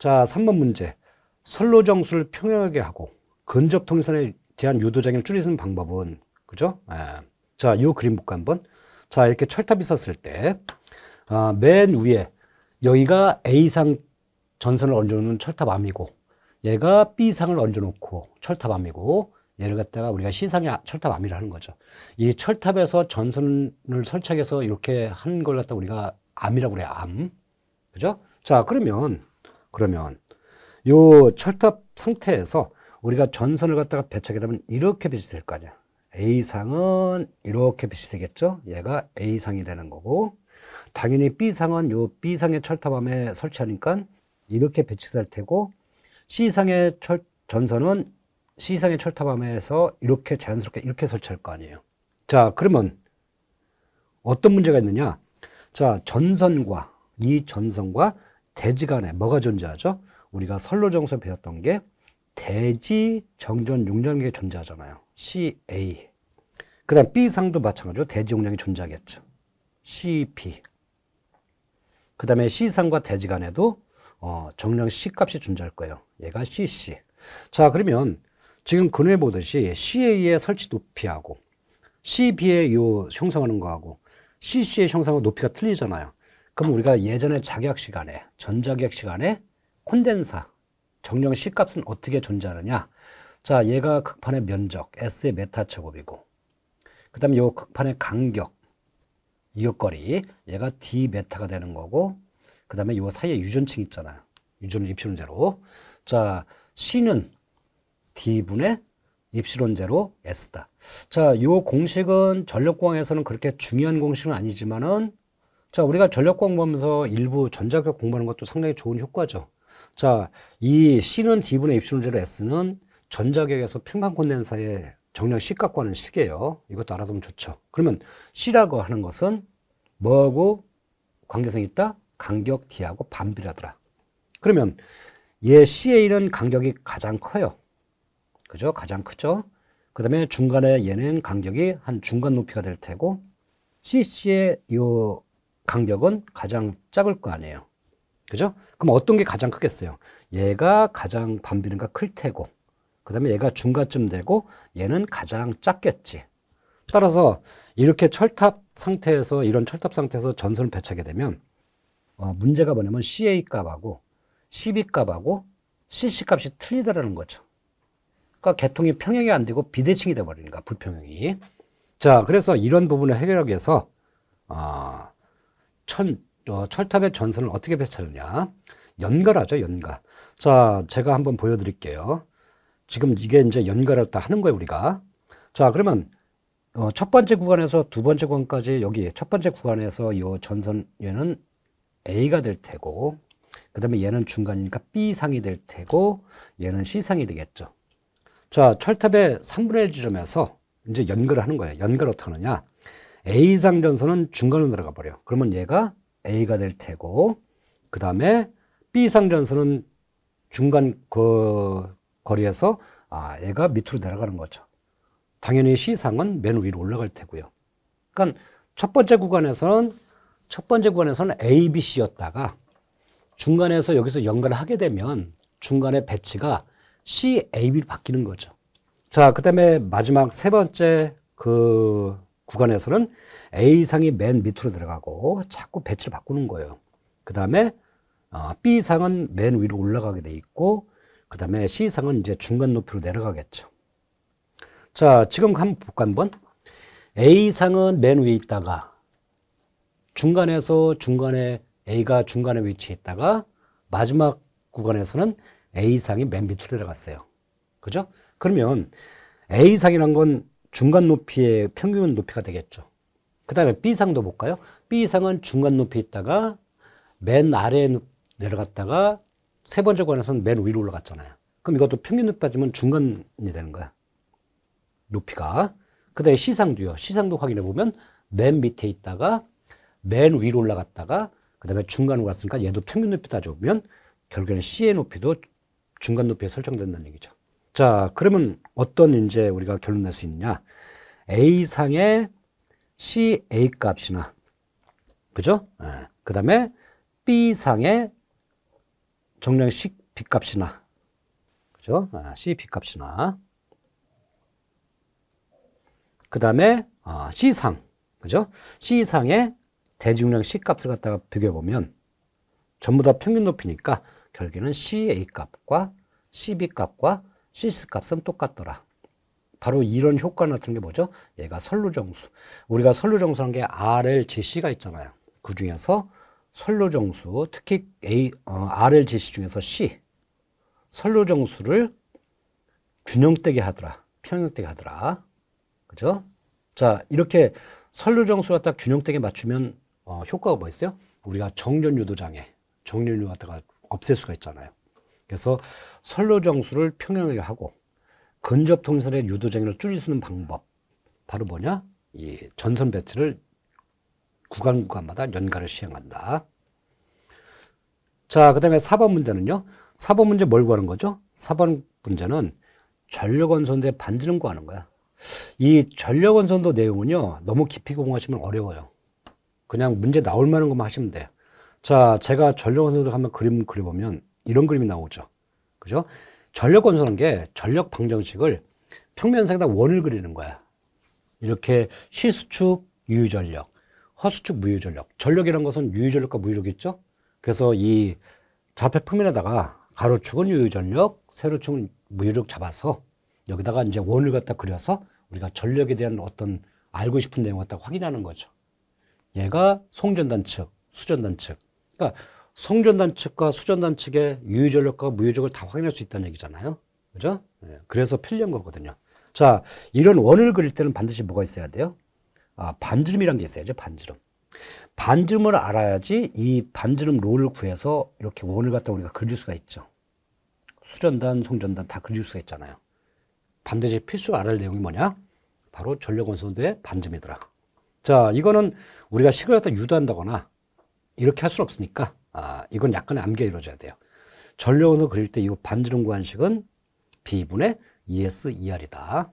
자, 3번 문제. 선로 정수를 평행하게 하고 근접 통일선에 대한 유도장애를 줄이는 방법은 그죠? 아, 자, 이 그림 볼까 한번. 자, 이렇게 철탑이 섰을 때, 아, 맨 위에 여기가 A상 전선을 얹어놓는 철탑암이고, 얘가 B상을 얹어놓고 철탑암이고, 얘를 갖다가 우리가 C상의 아, 철탑암이라 하는 거죠. 이 철탑에서 전선을 설치해서 이렇게 한걸 갖다 우리가 암이라고 그래요, 암. 그죠? 자, 그러면 그러면 요 철탑 상태에서 우리가 전선을 갖다가 배치하게 되면 이렇게 빛이 될거 아니야. A상은 이렇게 빛이 되겠죠? 얘가 A상이 되는 거고 당연히 B상은 요 B상의 철탑함에 설치하니까 이렇게 배치될 테고 C상의 철, 전선은 C상의 철탑함에서 이렇게 자연스럽게 이렇게 설치할 거 아니에요. 자 그러면 어떤 문제가 있느냐 자 전선과 이 전선과 대지간에 뭐가 존재하죠? 우리가 설로정서 배웠던 게 대지 정전 용량이 존재하잖아요. CA. 그 다음 B상도 마찬가지로 대지 용량이 존재하겠죠. CP. 그 다음에 C상과 대지 간에도 어, 정량 C값이 존재할 거예요. 얘가 CC. 자 그러면 지금 근에 보듯이 CA의 설치 높이하고 CB의 요 형성하는 거하고 CC의 형상은 높이가 틀리잖아요. 그럼 우리가 예전에 자격 시간에, 전자격 시간에 콘덴사, 정령 C값은 어떻게 존재하느냐? 자, 얘가 극판의 면적, S의 메타 제곱이고 그 다음에 요 극판의 간격, 이역거리, 얘가 D 메타가 되는 거고 그 다음에 요 사이에 유전층 있잖아요. 유전 입시론 제로. 자, C는 D분의 입시론 제로 S다. 자, 요 공식은 전력공학에서는 그렇게 중요한 공식은 아니지만은 자, 우리가 전력 공부하면서 일부 전자격 공부하는 것도 상당히 좋은 효과죠. 자, 이 C는 D분의 입술론 제로 S는 전자격에서 평방 콘덴서의 정량 C 갖과는 식이에요. 이것도 알아두면 좋죠. 그러면 C라고 하는 것은 뭐하고 관계성이 있다? 간격 D하고 반비례하더라. 그러면 얘 CA는 간격이 가장 커요. 그죠? 가장 크죠? 그 다음에 중간에 얘는 간격이 한 중간 높이가 될 테고 CC의 요 간격은 가장 작을 거 아니에요. 그죠? 그럼 어떤 게 가장 크겠어요? 얘가 가장 반비례가 클 테고, 그 다음에 얘가 중간쯤 되고, 얘는 가장 작겠지. 따라서 이렇게 철탑 상태에서, 이런 철탑 상태에서 전선을 배치하게 되면, 어, 문제가 뭐냐면 CA 값하고 CB 값하고 CC 값이 틀리다라는 거죠. 그러니까 개통이 평형이 안 되고 비대칭이 돼버리니까, 불평형이. 자, 그래서 이런 부분을 해결하기 위해서 천, 어, 철탑의 전선을 어떻게 배치하느냐. 연가라죠, 연가. 자, 제가 한번 보여드릴게요. 지금 이게 이제 연가를 다 하는 거예요, 우리가. 자, 그러면 어, 첫 번째 구간에서 두 번째 구간까지 여기 첫 번째 구간에서 이 전선 얘는 A가 될 테고 그 다음에 얘는 중간이니까 B상이 될 테고 얘는 C상이 되겠죠. 자, 철탑의 3분의 1 지점에서 이제 연결을 하는 거예요. 연결 어떻게 하느냐. A 이상 전선은 중간으로 들어가 버려. 그러면 얘가 A가 될 테고, 그 다음에 B 상 전선은 중간 그 거리에서 아, 얘가 밑으로 내려가는 거죠. 당연히 C 상은 맨 위로 올라갈 테고요. 그러니까 첫 번째 구간에서는 첫 번째 구간에서는 A, B, C였다가 중간에서 여기서 연관하게 되면 중간에 배치가 C, A, B로 바뀌는 거죠. 자, 그 다음에 마지막 세 번째 그 구간에서는 A상이 맨 밑으로 들어가고 자꾸 배치를 바꾸는 거예요. 그 다음에 어, B상은 맨 위로 올라가게 돼 있고 그 다음에 C상은 이제 중간 높이로 내려가겠죠. 자, 지금 한번 볼까 한번. A상은 맨 위에 있다가 중간에서 중간에 A가 중간에 위치해 있다가 마지막 구간에서는 A상이 맨 밑으로 내려갔어요. 그죠? 그러면 A상이란 건 중간 높이의 평균 높이가 되겠죠. 그 다음에 B상도 볼까요? B상은 중간 높이 있다가 맨 아래에 내려갔다가 세 번째 관에서는 맨 위로 올라갔잖아요. 그럼 이것도 평균 높이 지면 중간이 되는 거야. 높이가. 그 다음에 C상도요. C상도 확인해 보면 맨 밑에 있다가 맨 위로 올라갔다가 그 다음에 중간으로 갔으니까 얘도 평균 높이 따져보면 결국에는 C의 높이도 중간 높이에 설정된다는 얘기죠. 자, 그러면 어떤 이제 우리가 결론 낼수 있느냐. A상의 CA 값이나, 그죠? 네. 예. 그 다음에 B상의 정량 CB 값이나, 그죠? 예, 아, CB 값이나, 그 다음에 아, C상, 그죠? C상의 대중량 C 값을 갖다가 비교해 보면 전부 다 평균 높이니까 결국는 CA 값과 CB 값과 실습값은 똑같더라. 바로 이런 효과 같은 게 뭐죠? 얘가 선로정수. 우리가 선로정수라는 게 RLGC가 있잖아요. 그 중에서 선로정수, 특히 A, 어, RLGC 중에서 C, 선로정수를 균형되게 하더라. 평형되게 하더라. 그죠? 자, 이렇게 선로정수 갖다 균형되게 맞추면 어, 효과가 뭐 있어요? 우리가 정전유도 장애, 정전유 도 갖다가 없앨 수가 있잖아요. 그래서 선로 정수를 평형하게 하고 근접 통선의유도쟁이를 줄일 수 있는 방법 바로 뭐냐? 이 전선 배치를 구간 구간마다 연가를 시행한다. 자, 그 다음에 4번 문제는요. 4번 문제 뭘 구하는 거죠? 4번 문제는 전력원선대 반지름 구하는 거야. 이 전력원선도 내용은요. 너무 깊이 공부하시면 어려워요. 그냥 문제 나올 만한 것만 하시면 돼요. 자, 제가 전력원선도 한번 그림 그려보면 이런 그림이 나오죠. 그죠? 전력 건설한 게 전력 방정식을 평면상에다 원을 그리는 거야. 이렇게 시수축 유유전력, 허수축 무유전력. 전력이란 것은 유유전력과 무유력이 죠 그래서 이 좌표 평면에다가 가로축은 유유전력, 세로축은 무유력 잡아서 여기다가 이제 원을 갖다 그려서 우리가 전력에 대한 어떤 알고 싶은 내용을 갖다 확인하는 거죠. 얘가 송전단 측, 수전단 측. 그러니까 송전단 측과 수전단 측의 유효전력과 무효전력을 다 확인할 수 있다는 얘기잖아요. 그죠? 예, 그래서 편리한 거거든요. 자, 이런 원을 그릴 때는 반드시 뭐가 있어야 돼요? 아, 반지름이란 게 있어야죠. 반지름. 반지름을 알아야지 이 반지름 롤을 구해서 이렇게 원을 갖다 우리가 그릴 수가 있죠. 수전단, 송전단 다 그릴 수가 있잖아요. 반드시 필수 알아야 할 내용이 뭐냐? 바로 전력원소도의 반지름이더라. 자, 이거는 우리가 식을 갖다 유도한다거나 이렇게 할 수는 없으니까 아, 이건 약간 암기가 이루어져야 돼요. 전력원을 그릴 때 이 반지름 관식은 B분의 ES, ER이다.